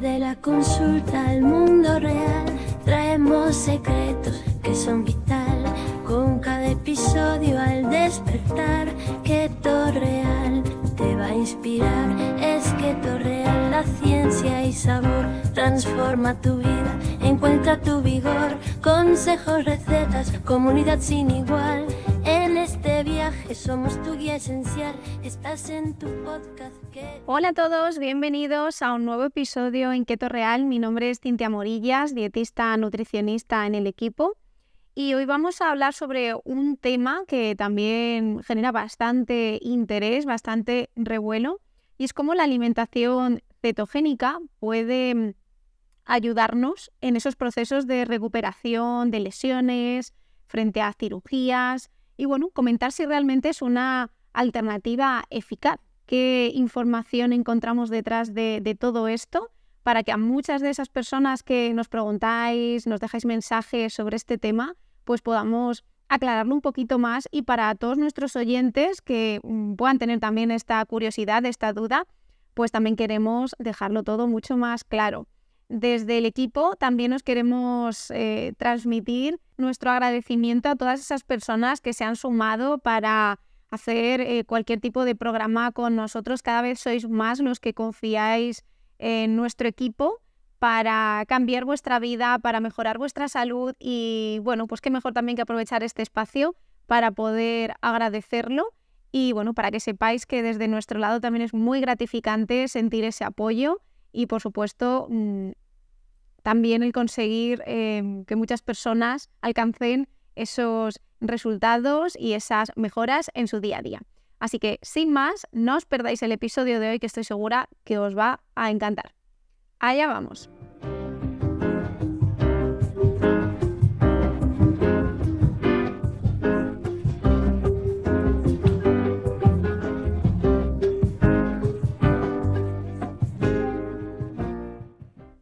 de la consulta al mundo real traemos secretos que son vital con cada episodio al despertar que Real te va a inspirar es que Real la ciencia y sabor transforma tu vida encuentra tu vigor consejos recetas comunidad sin igual viaje, somos tu guía esencial, estás en tu podcast. Hola a todos, bienvenidos a un nuevo episodio en Keto Real. Mi nombre es Cintia Morillas, dietista nutricionista en el equipo. Y hoy vamos a hablar sobre un tema que también genera bastante interés, bastante revuelo, y es cómo la alimentación cetogénica puede mm, ayudarnos en esos procesos de recuperación de lesiones, frente a cirugías y bueno, comentar si realmente es una alternativa eficaz. ¿Qué información encontramos detrás de, todo esto? Para que a muchas de esas personas que nos preguntáis, nos dejáis mensajes sobre este tema, pues podamos aclararlo un poquito más y para todos nuestros oyentes que mm, puedan tener también esta curiosidad, esta duda, pues también queremos dejarlo todo mucho más claro desde el equipo también os queremos eh, transmitir nuestro agradecimiento a todas esas personas que se han sumado para hacer eh, cualquier tipo de programa con nosotros. Cada vez sois más los que confiáis en nuestro equipo para cambiar vuestra vida, para mejorar vuestra salud y bueno, pues qué mejor también que aprovechar este espacio para poder agradecerlo y bueno, para que sepáis que desde nuestro lado también es muy gratificante sentir ese apoyo y por supuesto mm, también el conseguir em, que muchas personas alcancen esos resultados y esas mejoras en su día a día. Así que, sin más, no os perdáis el episodio de hoy que estoy segura que os va a encantar. Allá vamos.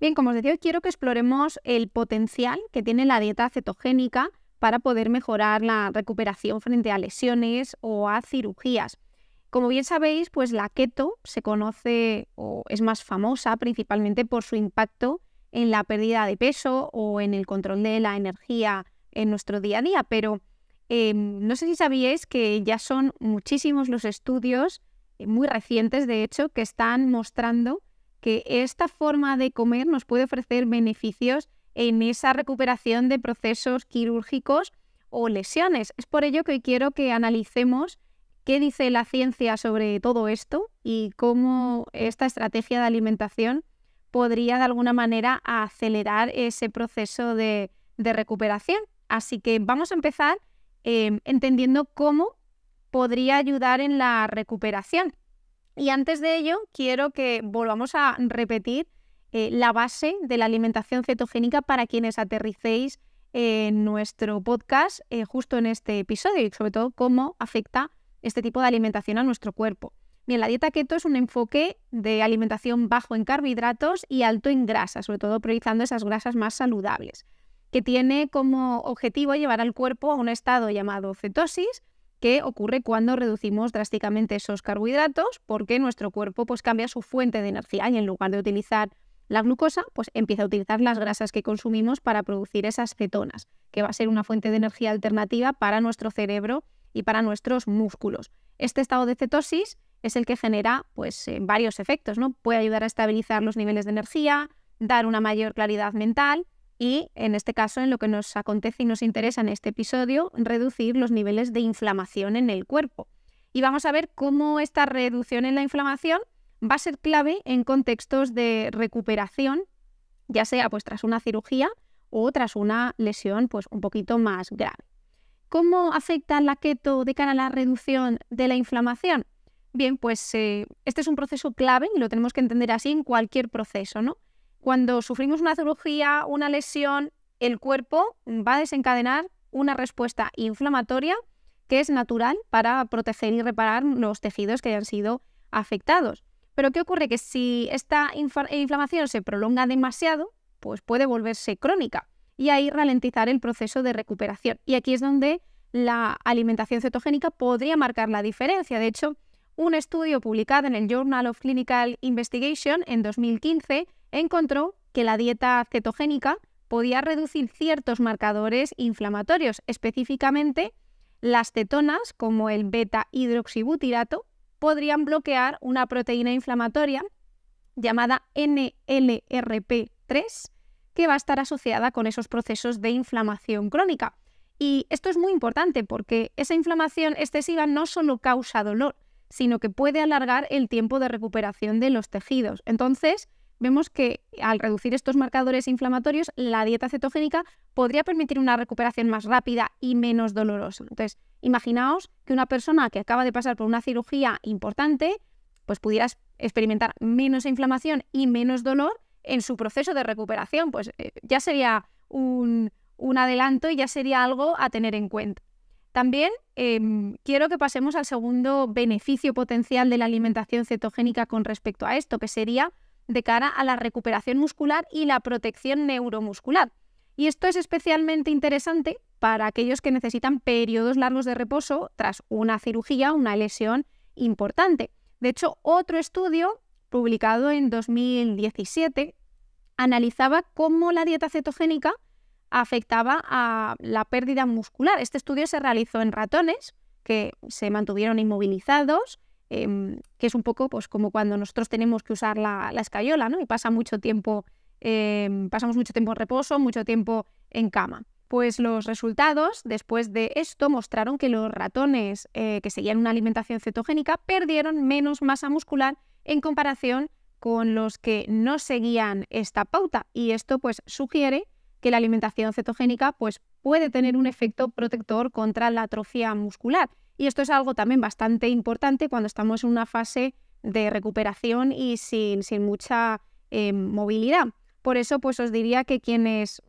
Bien, como os decía, quiero que exploremos el potencial que tiene la dieta cetogénica para poder mejorar la recuperación frente a lesiones o a cirugías. Como bien sabéis, pues la keto se conoce o es más famosa principalmente por su impacto en la pérdida de peso o en el control de la energía en nuestro día a día, pero em, no sé si sabíais que ya son muchísimos los estudios, eh, muy recientes de hecho, que están mostrando que esta forma de comer nos puede ofrecer beneficios en esa recuperación de procesos quirúrgicos o lesiones. Es por ello que hoy quiero que analicemos qué dice la ciencia sobre todo esto y cómo esta estrategia de alimentación podría de alguna manera acelerar ese proceso de, recuperación. Así que vamos a empezar em, entendiendo cómo podría ayudar en la recuperación. Y antes de ello, quiero que volvamos a repetir eh, la base de la alimentación cetogénica para quienes aterricéis en nuestro podcast eh, justo en este episodio y sobre todo cómo afecta este tipo de alimentación a nuestro cuerpo. Bien, la dieta keto es un enfoque de alimentación bajo en carbohidratos y alto en grasas, sobre todo priorizando esas grasas más saludables, que tiene como objetivo llevar al cuerpo a un estado llamado cetosis, Qué ocurre cuando reducimos drásticamente esos carbohidratos porque nuestro cuerpo pues, cambia su fuente de energía y en lugar de utilizar la glucosa, pues empieza a utilizar las grasas que consumimos para producir esas cetonas, que va a ser una fuente de energía alternativa para nuestro cerebro y para nuestros músculos. Este estado de cetosis es el que genera pues, eh, varios efectos, ¿no? Puede ayudar a estabilizar los niveles de energía, dar una mayor claridad mental y, en este caso, en lo que nos acontece y nos interesa en este episodio, reducir los niveles de inflamación en el cuerpo. Y vamos a ver cómo esta reducción en la inflamación va a ser clave en contextos de recuperación, ya sea pues, tras una cirugía o tras una lesión pues un poquito más grave. ¿Cómo afecta la keto de cara a la reducción de la inflamación? Bien, pues eh, este es un proceso clave y lo tenemos que entender así en cualquier proceso, ¿no? Cuando sufrimos una cirugía, una lesión, el cuerpo va a desencadenar una respuesta inflamatoria que es natural para proteger y reparar los tejidos que hayan sido afectados. Pero ¿qué ocurre? Que si esta inflamación se prolonga demasiado, pues puede volverse crónica y ahí ralentizar el proceso de recuperación. Y aquí es donde la alimentación cetogénica podría marcar la diferencia. De hecho, un estudio publicado en el Journal of Clinical Investigation en 2015 encontró que la dieta cetogénica podía reducir ciertos marcadores inflamatorios, específicamente las cetonas como el beta hidroxibutirato podrían bloquear una proteína inflamatoria llamada NLRP3 que va a estar asociada con esos procesos de inflamación crónica. Y esto es muy importante porque esa inflamación excesiva no solo causa dolor, sino que puede alargar el tiempo de recuperación de los tejidos. Entonces, vemos que al reducir estos marcadores inflamatorios, la dieta cetogénica podría permitir una recuperación más rápida y menos dolorosa. Entonces, imaginaos que una persona que acaba de pasar por una cirugía importante, pues pudiera experimentar menos inflamación y menos dolor en su proceso de recuperación, pues eh, ya sería un, adelanto y ya sería algo a tener en cuenta. También em, quiero que pasemos al segundo beneficio potencial de la alimentación cetogénica con respecto a esto, que sería de cara a la recuperación muscular y la protección neuromuscular. Y esto es especialmente interesante para aquellos que necesitan periodos largos de reposo tras una cirugía o una lesión importante. De hecho, otro estudio publicado en 2017 analizaba cómo la dieta cetogénica afectaba a la pérdida muscular. Este estudio se realizó en ratones que se mantuvieron inmovilizados Em, que es un poco pues, como cuando nosotros tenemos que usar la, escayola, ¿no? Y pasa mucho tiempo, em, pasamos mucho tiempo en reposo, mucho tiempo en cama. Pues los resultados después de esto mostraron que los ratones eh, que seguían una alimentación cetogénica perdieron menos masa muscular en comparación con los que no seguían esta pauta. Y esto pues sugiere que la alimentación cetogénica pues, puede tener un efecto protector contra la atrofia muscular. Y esto es algo también bastante importante cuando estamos en una fase de recuperación y sin, sin mucha eh, movilidad. Por eso, pues os diría que quienes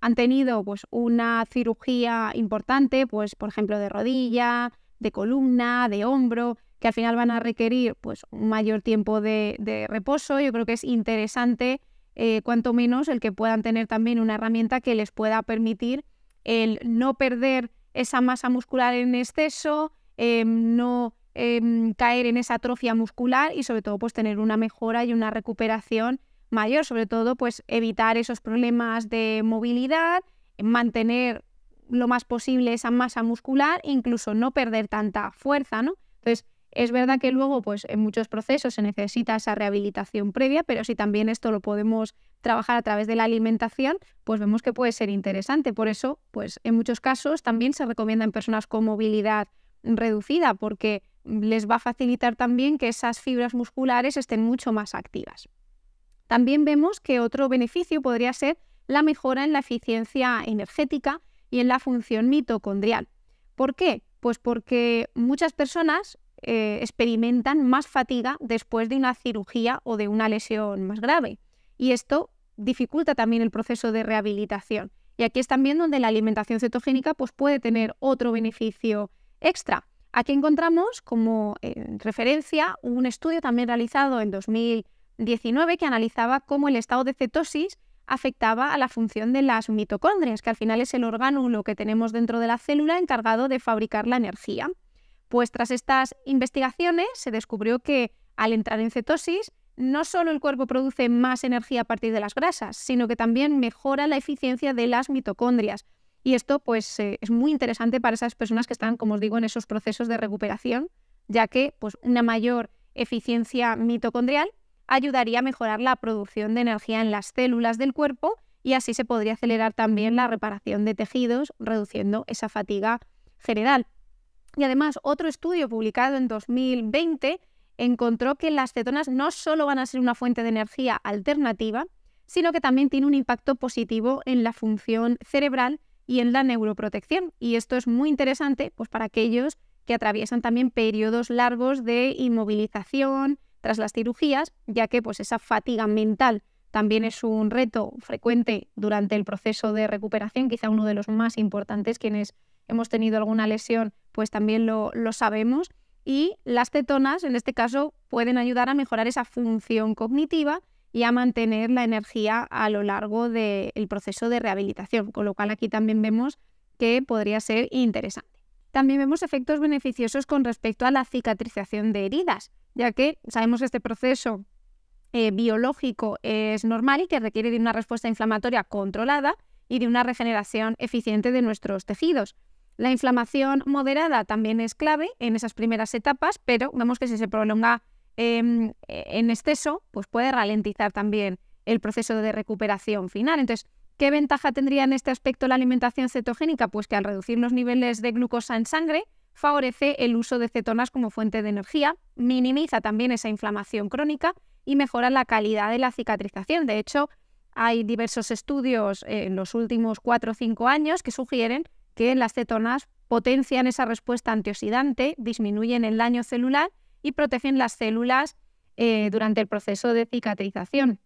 han tenido pues, una cirugía importante, pues, por ejemplo, de rodilla, de columna, de hombro, que al final van a requerir pues, un mayor tiempo de, reposo, yo creo que es interesante, eh, cuanto menos, el que puedan tener también una herramienta que les pueda permitir el no perder esa masa muscular en exceso, em, no em, caer en esa atrofia muscular y sobre todo pues tener una mejora y una recuperación mayor, sobre todo pues evitar esos problemas de movilidad, mantener lo más posible esa masa muscular, incluso no perder tanta fuerza, ¿no? Entonces, es verdad que luego, pues en muchos procesos se necesita esa rehabilitación previa, pero si también esto lo podemos trabajar a través de la alimentación, pues vemos que puede ser interesante. Por eso, pues en muchos casos también se recomienda en personas con movilidad reducida, porque les va a facilitar también que esas fibras musculares estén mucho más activas. También vemos que otro beneficio podría ser la mejora en la eficiencia energética y en la función mitocondrial. ¿Por qué? Pues porque muchas personas eh, experimentan más fatiga después de una cirugía o de una lesión más grave. Y esto dificulta también el proceso de rehabilitación. Y aquí es también donde la alimentación cetogénica pues, puede tener otro beneficio extra. Aquí encontramos como eh, referencia un estudio también realizado en 2019 que analizaba cómo el estado de cetosis afectaba a la función de las mitocondrias, que al final es el orgánulo que tenemos dentro de la célula encargado de fabricar la energía. Pues tras estas investigaciones se descubrió que al entrar en cetosis, no solo el cuerpo produce más energía a partir de las grasas, sino que también mejora la eficiencia de las mitocondrias. Y esto pues, eh, es muy interesante para esas personas que están, como os digo, en esos procesos de recuperación, ya que pues, una mayor eficiencia mitocondrial ayudaría a mejorar la producción de energía en las células del cuerpo y así se podría acelerar también la reparación de tejidos, reduciendo esa fatiga general. Y además, otro estudio publicado en 2020 encontró que las cetonas no solo van a ser una fuente de energía alternativa, sino que también tiene un impacto positivo en la función cerebral y en la neuroprotección. Y esto es muy interesante pues, para aquellos que atraviesan también periodos largos de inmovilización tras las cirugías, ya que pues, esa fatiga mental también es un reto frecuente durante el proceso de recuperación, quizá uno de los más importantes quienes hemos tenido alguna lesión, pues también lo, sabemos. Y las tetonas en este caso, pueden ayudar a mejorar esa función cognitiva y a mantener la energía a lo largo del proceso de rehabilitación, con lo cual aquí también vemos que podría ser interesante. También vemos efectos beneficiosos con respecto a la cicatrización de heridas, ya que sabemos que este proceso eh, biológico es normal y que requiere de una respuesta inflamatoria controlada y de una regeneración eficiente de nuestros tejidos. La inflamación moderada también es clave en esas primeras etapas, pero vemos que si se prolonga em, en exceso, pues puede ralentizar también el proceso de recuperación final. Entonces, ¿qué ventaja tendría en este aspecto la alimentación cetogénica? Pues que al reducir los niveles de glucosa en sangre, favorece el uso de cetonas como fuente de energía, minimiza también esa inflamación crónica y mejora la calidad de la cicatrización. De hecho, hay diversos estudios eh, en los últimos cuatro o cinco años que sugieren que las cetonas potencian esa respuesta antioxidante, disminuyen el daño celular y protegen las células eh, durante el proceso de cicatrización.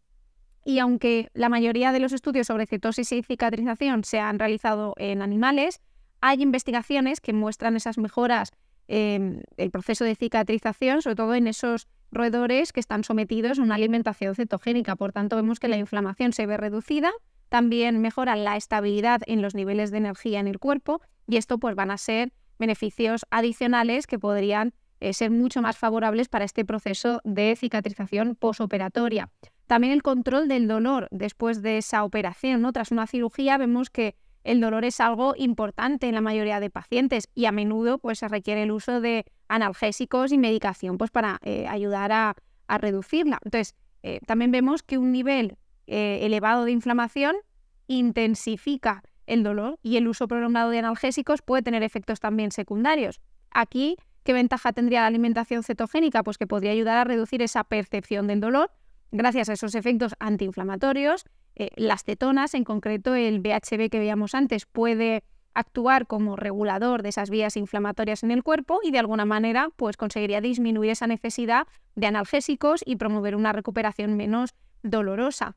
Y aunque la mayoría de los estudios sobre cetosis y cicatrización se han realizado en animales, hay investigaciones que muestran esas mejoras, en em, el proceso de cicatrización, sobre todo en esos roedores que están sometidos a una alimentación cetogénica. Por tanto, vemos que la inflamación se ve reducida también mejoran la estabilidad en los niveles de energía en el cuerpo y esto pues van a ser beneficios adicionales que podrían eh, ser mucho más favorables para este proceso de cicatrización posoperatoria. También el control del dolor después de esa operación, ¿no? tras una cirugía vemos que el dolor es algo importante en la mayoría de pacientes y a menudo pues, se requiere el uso de analgésicos y medicación pues, para eh, ayudar a, reducirla. Entonces, eh, también vemos que un nivel eh, elevado de inflamación intensifica el dolor y el uso prolongado de analgésicos puede tener efectos también secundarios. Aquí, ¿qué ventaja tendría la alimentación cetogénica? Pues que podría ayudar a reducir esa percepción del dolor gracias a esos efectos antiinflamatorios. Eh, las cetonas, en concreto el BHB que veíamos antes, puede actuar como regulador de esas vías inflamatorias en el cuerpo y de alguna manera pues conseguiría disminuir esa necesidad de analgésicos y promover una recuperación menos dolorosa.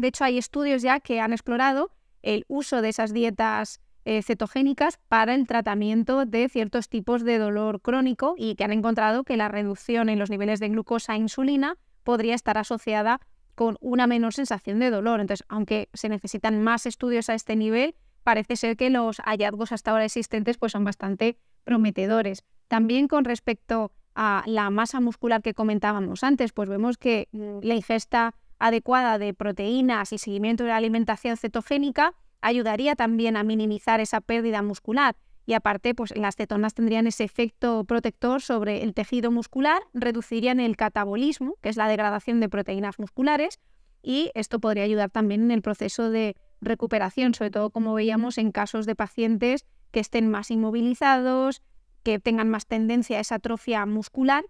De hecho, hay estudios ya que han explorado el uso de esas dietas eh, cetogénicas para el tratamiento de ciertos tipos de dolor crónico y que han encontrado que la reducción en los niveles de glucosa e insulina podría estar asociada con una menor sensación de dolor. Entonces, aunque se necesitan más estudios a este nivel, parece ser que los hallazgos hasta ahora existentes pues, son bastante prometedores. También con respecto a la masa muscular que comentábamos antes, pues vemos que mm, la ingesta adecuada de proteínas y seguimiento de la alimentación cetogénica ayudaría también a minimizar esa pérdida muscular. Y aparte, pues las cetonas tendrían ese efecto protector sobre el tejido muscular, reducirían el catabolismo, que es la degradación de proteínas musculares, y esto podría ayudar también en el proceso de recuperación, sobre todo como veíamos en casos de pacientes que estén más inmovilizados, que tengan más tendencia a esa atrofia muscular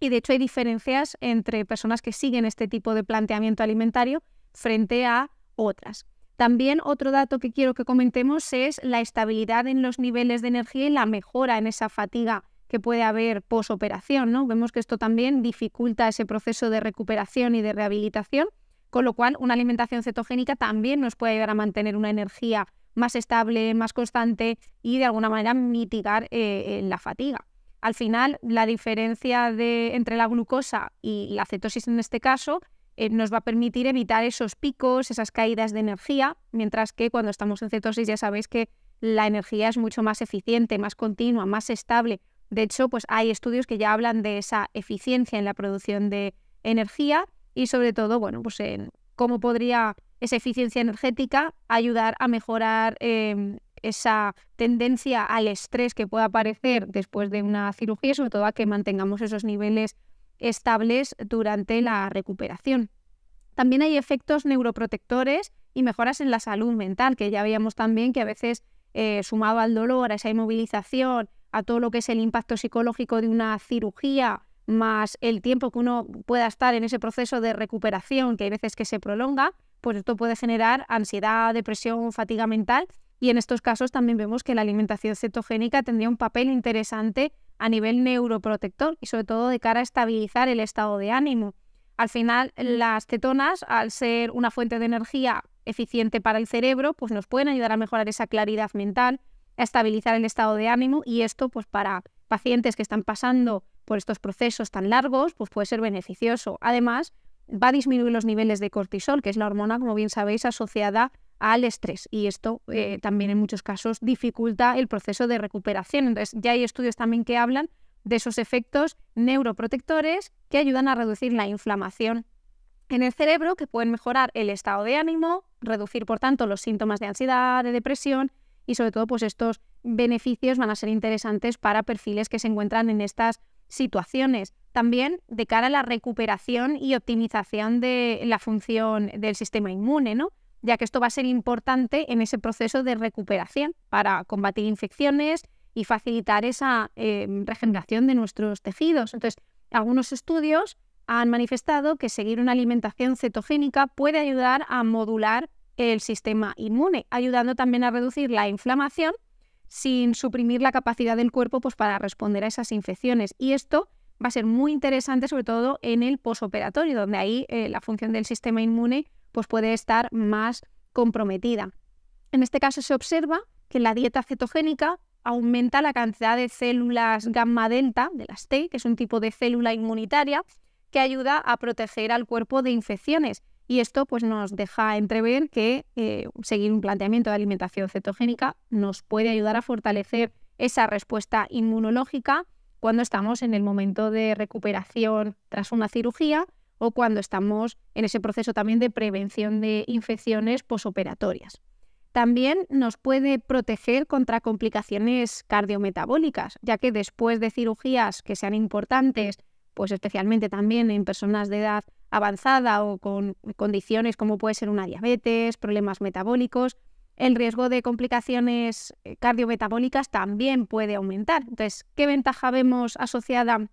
y de hecho hay diferencias entre personas que siguen este tipo de planteamiento alimentario frente a otras. También otro dato que quiero que comentemos es la estabilidad en los niveles de energía y la mejora en esa fatiga que puede haber posoperación. ¿no? Vemos que esto también dificulta ese proceso de recuperación y de rehabilitación, con lo cual una alimentación cetogénica también nos puede ayudar a mantener una energía más estable, más constante y de alguna manera mitigar eh, eh, la fatiga. Al final, la diferencia de, entre la glucosa y la cetosis en este caso eh, nos va a permitir evitar esos picos, esas caídas de energía, mientras que cuando estamos en cetosis ya sabéis que la energía es mucho más eficiente, más continua, más estable. De hecho, pues hay estudios que ya hablan de esa eficiencia en la producción de energía y sobre todo, bueno, pues en cómo podría esa eficiencia energética ayudar a mejorar em, esa tendencia al estrés que pueda aparecer después de una cirugía, sobre todo a que mantengamos esos niveles estables durante la recuperación. También hay efectos neuroprotectores y mejoras en la salud mental, que ya veíamos también que a veces eh, sumado al dolor, a esa inmovilización, a todo lo que es el impacto psicológico de una cirugía, más el tiempo que uno pueda estar en ese proceso de recuperación, que hay veces que se prolonga, pues esto puede generar ansiedad, depresión, fatiga mental y en estos casos también vemos que la alimentación cetogénica tendría un papel interesante a nivel neuroprotector y sobre todo de cara a estabilizar el estado de ánimo. Al final, mm. las cetonas, al ser una fuente de energía eficiente para el cerebro, pues nos pueden ayudar a mejorar esa claridad mental, a estabilizar el estado de ánimo y esto pues para pacientes que están pasando por estos procesos tan largos, pues puede ser beneficioso. Además, va a disminuir los niveles de cortisol, que es la hormona, como bien sabéis, asociada al estrés y esto eh, también en muchos casos dificulta el proceso de recuperación. Entonces ya hay estudios también que hablan de esos efectos neuroprotectores que ayudan a reducir la inflamación en el cerebro, que pueden mejorar el estado de ánimo, reducir por tanto los síntomas de ansiedad, de depresión y sobre todo pues estos beneficios van a ser interesantes para perfiles que se encuentran en estas situaciones. También de cara a la recuperación y optimización de la función del sistema inmune, ¿no? ya que esto va a ser importante en ese proceso de recuperación para combatir infecciones y facilitar esa em, regeneración de nuestros tejidos. Entonces, algunos estudios han manifestado que seguir una alimentación cetogénica puede ayudar a modular el sistema inmune, ayudando también a reducir la inflamación sin suprimir la capacidad del cuerpo pues, para responder a esas infecciones. Y esto va a ser muy interesante, sobre todo en el posoperatorio, donde ahí eh, la función del sistema inmune pues puede estar más comprometida. En este caso se observa que la dieta cetogénica aumenta la cantidad de células gamma delta, de las T, que es un tipo de célula inmunitaria, que ayuda a proteger al cuerpo de infecciones. Y esto pues, nos deja entrever que eh, seguir un planteamiento de alimentación cetogénica nos puede ayudar a fortalecer esa respuesta inmunológica cuando estamos en el momento de recuperación tras una cirugía o cuando estamos en ese proceso también de prevención de infecciones posoperatorias. También nos puede proteger contra complicaciones cardiometabólicas, ya que después de cirugías que sean importantes, pues especialmente también en personas de edad avanzada o con condiciones como puede ser una diabetes, problemas metabólicos, el riesgo de complicaciones eh, cardiometabólicas también puede aumentar. Entonces, ¿qué ventaja vemos asociada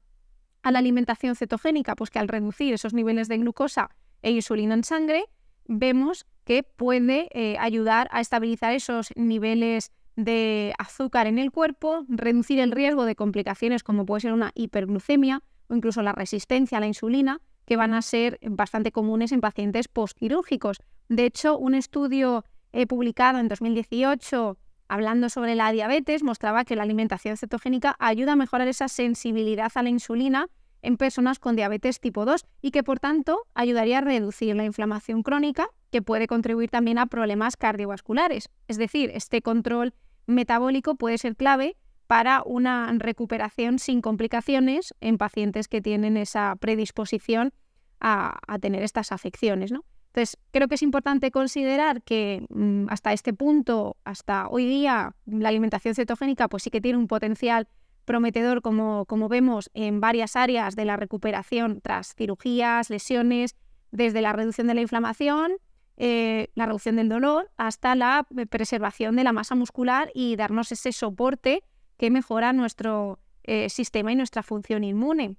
a la alimentación cetogénica? Pues que al reducir esos niveles de glucosa e insulina en sangre, vemos que puede eh, ayudar a estabilizar esos niveles de azúcar en el cuerpo, reducir el riesgo de complicaciones como puede ser una hiperglucemia o incluso la resistencia a la insulina, que van a ser bastante comunes en pacientes postquirúrgicos. De hecho, un estudio eh, publicado en 2018 hablando sobre la diabetes mostraba que la alimentación cetogénica ayuda a mejorar esa sensibilidad a la insulina en personas con diabetes tipo 2 y que por tanto ayudaría a reducir la inflamación crónica que puede contribuir también a problemas cardiovasculares. Es decir, este control metabólico puede ser clave para una recuperación sin complicaciones en pacientes que tienen esa predisposición a, tener estas afecciones. ¿no? Entonces, creo que es importante considerar que mm, hasta este punto, hasta hoy día, la alimentación cetogénica pues sí que tiene un potencial prometedor como, vemos en varias áreas de la recuperación tras cirugías, lesiones, desde la reducción de la inflamación, eh, la reducción del dolor, hasta la preservación de la masa muscular y darnos ese soporte que mejora nuestro eh, sistema y nuestra función inmune.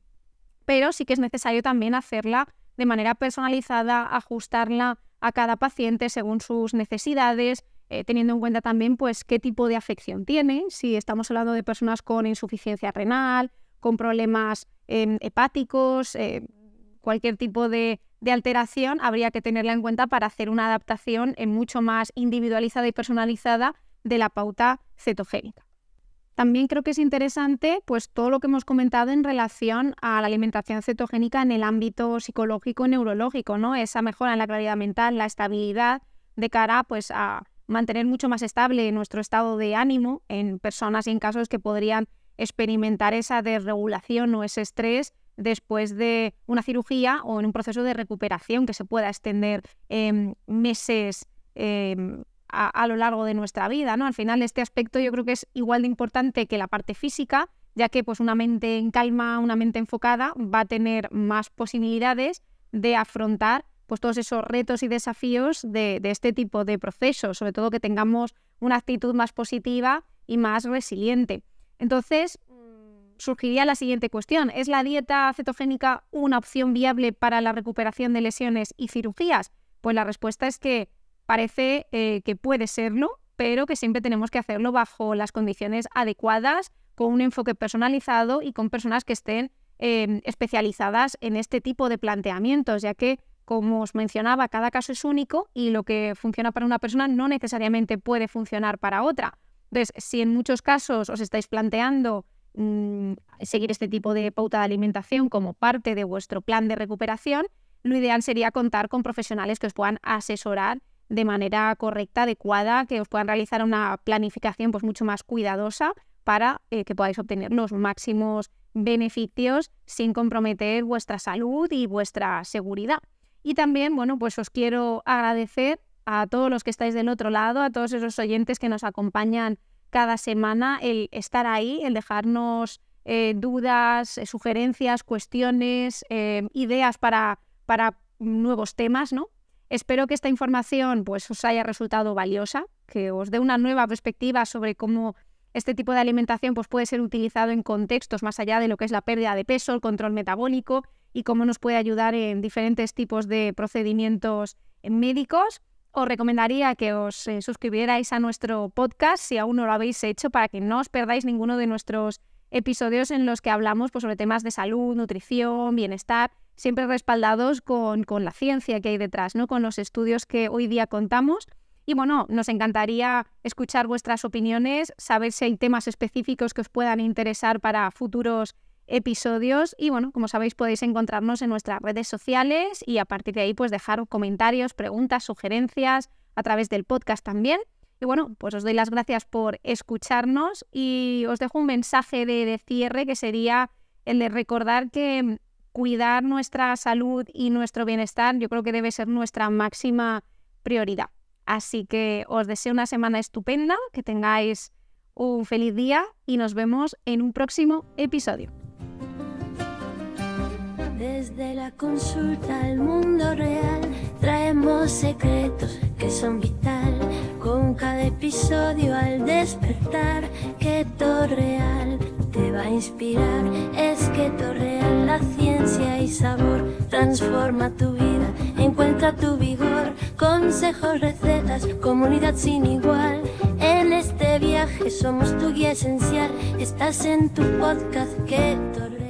Pero sí que es necesario también hacerla de manera personalizada, ajustarla a cada paciente según sus necesidades, eh, teniendo en cuenta también pues, qué tipo de afección tiene, si estamos hablando de personas con insuficiencia renal, con problemas em, hepáticos, eh, cualquier tipo de, alteración, habría que tenerla en cuenta para hacer una adaptación eh, mucho más individualizada y personalizada de la pauta cetogénica. También creo que es interesante pues, todo lo que hemos comentado en relación a la alimentación cetogénica en el ámbito psicológico y neurológico, ¿no? esa mejora en la claridad mental, la estabilidad de cara pues, a mantener mucho más estable nuestro estado de ánimo en personas y en casos que podrían experimentar esa desregulación o ese estrés después de una cirugía o en un proceso de recuperación que se pueda extender em, meses em, a, lo largo de nuestra vida. ¿no? Al final, este aspecto yo creo que es igual de importante que la parte física, ya que pues, una mente en calma, una mente enfocada, va a tener más posibilidades de afrontar pues todos esos retos y desafíos de, este tipo de procesos, sobre todo que tengamos una actitud más positiva y más resiliente. Entonces, mm, surgiría la siguiente cuestión. ¿Es la dieta cetogénica una opción viable para la recuperación de lesiones y cirugías? Pues la respuesta es que parece eh, que puede serlo, pero que siempre tenemos que hacerlo bajo las condiciones adecuadas, con un enfoque personalizado y con personas que estén em, especializadas en este tipo de planteamientos, ya que como os mencionaba, cada caso es único y lo que funciona para una persona no necesariamente puede funcionar para otra. Entonces, si en muchos casos os estáis planteando mm, seguir este tipo de pauta de alimentación como parte de vuestro plan de recuperación, lo ideal sería contar con profesionales que os puedan asesorar de manera correcta, adecuada, que os puedan realizar una planificación pues, mucho más cuidadosa para eh, que podáis obtener los máximos beneficios sin comprometer vuestra salud y vuestra seguridad. Y también, bueno, pues os quiero agradecer a todos los que estáis del otro lado, a todos esos oyentes que nos acompañan cada semana, el estar ahí, el dejarnos eh, dudas, eh, sugerencias, cuestiones, eh, ideas para, para nuevos temas, ¿no? Espero que esta información pues, os haya resultado valiosa, que os dé una nueva perspectiva sobre cómo este tipo de alimentación pues, puede ser utilizado en contextos más allá de lo que es la pérdida de peso, el control metabólico y cómo nos puede ayudar en diferentes tipos de procedimientos médicos. Os recomendaría que os eh, suscribierais a nuestro podcast si aún no lo habéis hecho para que no os perdáis ninguno de nuestros episodios en los que hablamos pues, sobre temas de salud, nutrición, bienestar, siempre respaldados con, con la ciencia que hay detrás, ¿no? con los estudios que hoy día contamos. Y bueno, nos encantaría escuchar vuestras opiniones, saber si hay temas específicos que os puedan interesar para futuros episodios y bueno, como sabéis podéis encontrarnos en nuestras redes sociales y a partir de ahí pues dejar comentarios, preguntas, sugerencias a través del podcast también. Y bueno, pues os doy las gracias por escucharnos y os dejo un mensaje de, de cierre que sería el de recordar que mm, cuidar nuestra salud y nuestro bienestar yo creo que debe ser nuestra máxima prioridad. Así que os deseo una semana estupenda, que tengáis un feliz día y nos vemos en un próximo episodio. Desde la consulta al mundo real traemos secretos que son vital. Con cada episodio al despertar, Keto Real te va a inspirar. Es Keto Real, la ciencia y sabor. Transforma tu vida, encuentra tu vigor. Consejos, recetas, comunidad sin igual. En este viaje somos tu guía esencial. Estás en tu podcast Keto Real.